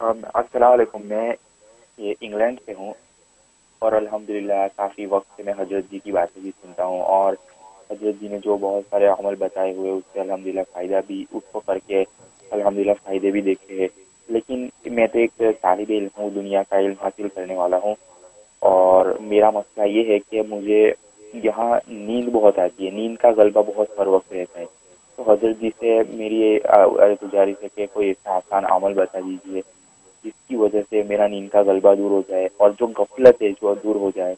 السلام علیکم میں یہ انگلینڈ سے ہوں اور الحمدللہ کافی وقت سے میں حضرت جی کی باتیں بھی سنتا ہوں اور حضرت جی نے جو بہت سارے عمل بتائے ہوئے اس سے الحمد فائدہ بھی اس کو کر کے الحمد فائدے بھی دیکھے ہیں لیکن میں تو ایک طالب علم ہوں دنیا کا علم حاصل کرنے والا ہوں اور میرا مسئلہ یہ ہے کہ مجھے یہاں نیند بہت آتی ہے نیند کا غلبہ بہت ہر وقت رہتا ہے تو حضرت جی سے میری گزارش ہے کہ کوئی ایسا آسان عمل بتا دیجیے کی وجہ سے میرا نیند کا غلبہ دور ہو جائے اور جو غفلت ہے جو دور ہو جائے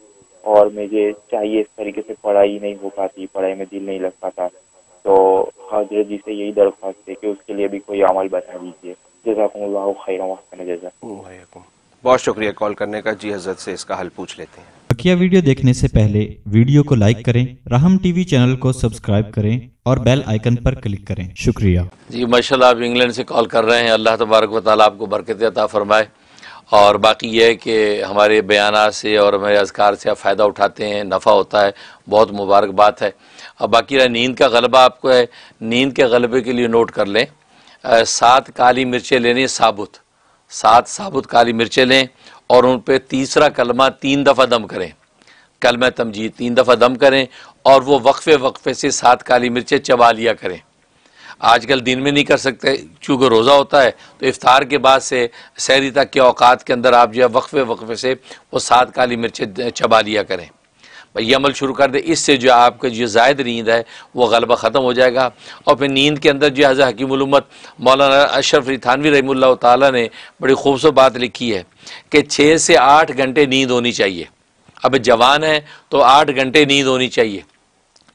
اور مجھے چاہیے اس طریقے سے پڑھائی نہیں ہو پاتی پڑھائی میں دل نہیں لگ پاتا تو حضرت جی سے یہی درخواست ہے کہ اس کے لیے بھی کوئی عمل بتا دیجیے جیسا جیسا بہت شکریہ کال کرنے کا جی حضرت سے اس کا حل پوچھ لیتے ہیں بکیا ویڈیو دیکھنے سے پہلے ویڈیو کو لائک کریں راہم ٹی وی چینل کو سبسکرائب کریں اور بیل آئیکن پر کلک کریں شکریہ جی ماشاء اللہ آپ انگلینڈ سے کال کر رہے ہیں اللہ تبارک و تعالیٰ آپ کو برکت عطا فرمائے اور باقی یہ ہے کہ ہمارے بیانات سے اور ہمارے اذکار سے آپ فائدہ اٹھاتے ہیں نفع ہوتا ہے بہت مبارک بات ہے اور باقی رہے نیند کا غلبہ آپ کو ہے نیند کے غلبے کے لیے نوٹ کر لیں سات کالی مرچیں لینی ثابت سات ثابت کالی مرچیں لیں اور ان پہ تیسرا کلمہ تین دفعہ دم کریں کلمہ تمجید تین دفعہ دم کریں اور وہ وقفے وقفے سے سات کالی مرچیں چبا لیا کریں آج کل دن میں نہیں کر سکتے چونکہ روزہ ہوتا ہے تو افطار کے بعد سے سحری تک کے اوقات کے اندر آپ جو ہے وقفے وقفے سے وہ سات کالی مرچیں چبا لیا کریں بھائی عمل شروع کر دیں اس سے جو آپ کا جو زائد نیند ہے وہ غلبہ ختم ہو جائے گا اور پھر نیند کے اندر جو حضرت حکیم علومت مولانا اشرف علی تھانوی رحمہ اللہ تعالیٰ نے بڑی خوبصورت بات لکھی ہے کہ چھ سے آٹھ گھنٹے نیند ہونی چاہیے اب جوان ہیں تو آٹھ گھنٹے نیند ہونی چاہیے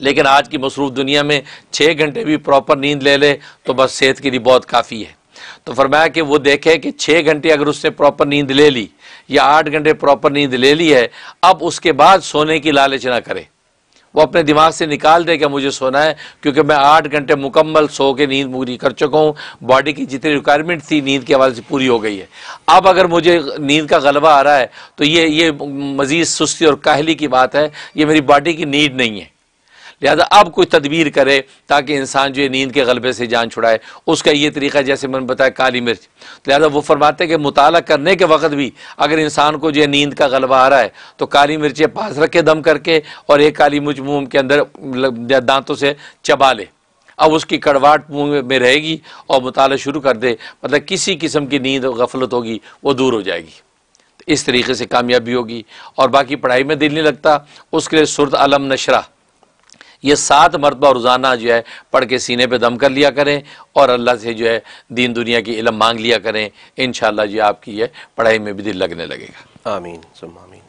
لیکن آج کی مصروف دنیا میں چھ گھنٹے بھی پراپر نیند لے لے تو بس صحت کے لیے بہت کافی ہے تو فرمایا کہ وہ دیکھے کہ چھ گھنٹے اگر اس نے پراپر نیند لے لی یا آٹھ گھنٹے پراپر نیند لے لی ہے اب اس کے بعد سونے کی لالچ نہ کرے وہ اپنے دماغ سے نکال دے کہ مجھے سونا ہے کیونکہ میں آٹھ گھنٹے مکمل سو کے نیند پوری کر چکا ہوں باڈی کی جتنی ریکوائرمنٹ تھی نیند کے حوالے سے پوری ہو گئی ہے اب اگر مجھے نیند کا غلبہ آ رہا ہے تو یہ یہ مزید سستی اور کاہلی کی بات ہے یہ میری باڈی کی نیڈ نہیں ہے لہذا اب کوئی تدبیر کرے تاکہ انسان جو ہے نیند کے غلبے سے جان چھڑائے اس کا یہ طریقہ جیسے میں نے بتایا کالی مرچ لہذا وہ فرماتے کہ مطالعہ کرنے کے وقت بھی اگر انسان کو جو ہے نیند کا غلبہ آ رہا ہے تو کالی مرچیں پاس رکھے دم کر کے اور ایک کالی مرچ منہ کے اندر دانتوں سے چبا لے اب اس کی کڑواٹ منہ میں رہے گی اور مطالعہ شروع کر دے مطلب کسی قسم کی نیند غفلت ہوگی وہ دور ہو جائے گی اس طریقے سے کامیابی ہوگی اور باقی پڑھائی میں دل نہیں لگتا اس کے لیے سرد علم نشرہ یہ سات مرتبہ روزانہ جو ہے پڑھ کے سینے پہ دم کر لیا کریں اور اللہ سے جو ہے دین دنیا کی علم مانگ لیا کریں انشاءاللہ جو آپ کی یہ پڑھائی میں بھی دل لگنے لگے گا آمین سم آمین